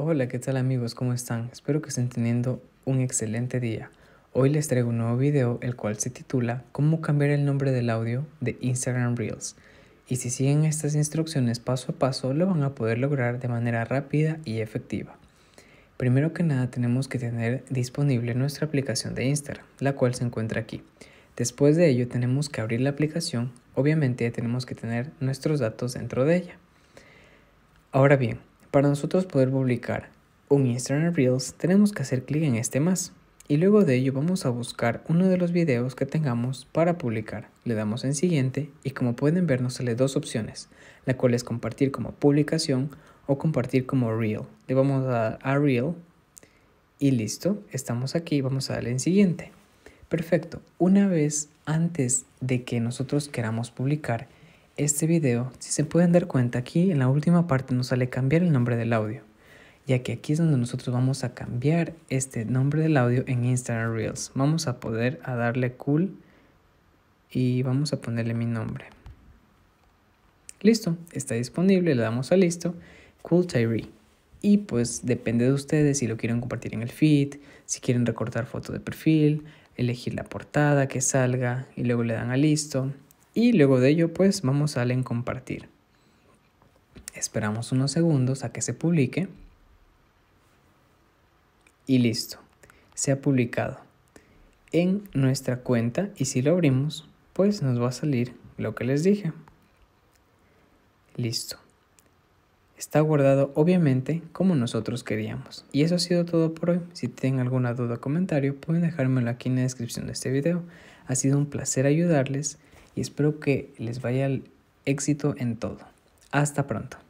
Hola, ¿qué tal amigos? ¿Cómo están? Espero que estén teniendo un excelente día. Hoy les traigo un nuevo video el cual se titula Cómo cambiar el nombre del audio de Instagram Reels. Y si siguen estas instrucciones paso a paso lo van a poder lograr de manera rápida y efectiva. Primero que nada tenemos que tener disponible nuestra aplicación de Instagram, la cual se encuentra aquí. Después de ello tenemos que abrir la aplicación, obviamente tenemos que tener nuestros datos dentro de ella. Ahora bien, para nosotros poder publicar un Instagram Reels, tenemos que hacer clic en este más. Y luego de ello vamos a buscar uno de los videos que tengamos para publicar. Le damos en siguiente y como pueden ver nos sale dos opciones, la cual es compartir como publicación o compartir como reel. Le vamos a dar a reel y listo, estamos aquí, vamos a darle en siguiente. Perfecto, una vez antes de que nosotros queramos publicar, este video, si se pueden dar cuenta aquí en la última parte nos sale cambiar el nombre del audio, ya que aquí es donde nosotros vamos a cambiar este nombre del audio en Instagram Reels. Vamos a poder a darle cool y vamos a ponerle mi nombre. Listo, está disponible, le damos a listo, cool Tyree. Y pues depende de ustedes si lo quieren compartir en el feed, si quieren recortar foto de perfil, elegir la portada que salga y luego le dan a listo y luego de ello pues vamos a darle en compartir. Esperamos unos segundos a que se publique y listo, se ha publicado en nuestra cuenta y si lo abrimos pues nos va a salir lo que les dije. Listo. Está guardado obviamente como nosotros queríamos. Y eso ha sido todo por hoy. Si tienen alguna duda o comentario pueden dejármelo aquí en la descripción de este video. Ha sido un placer ayudarles y espero que les vaya el éxito en todo. Hasta pronto.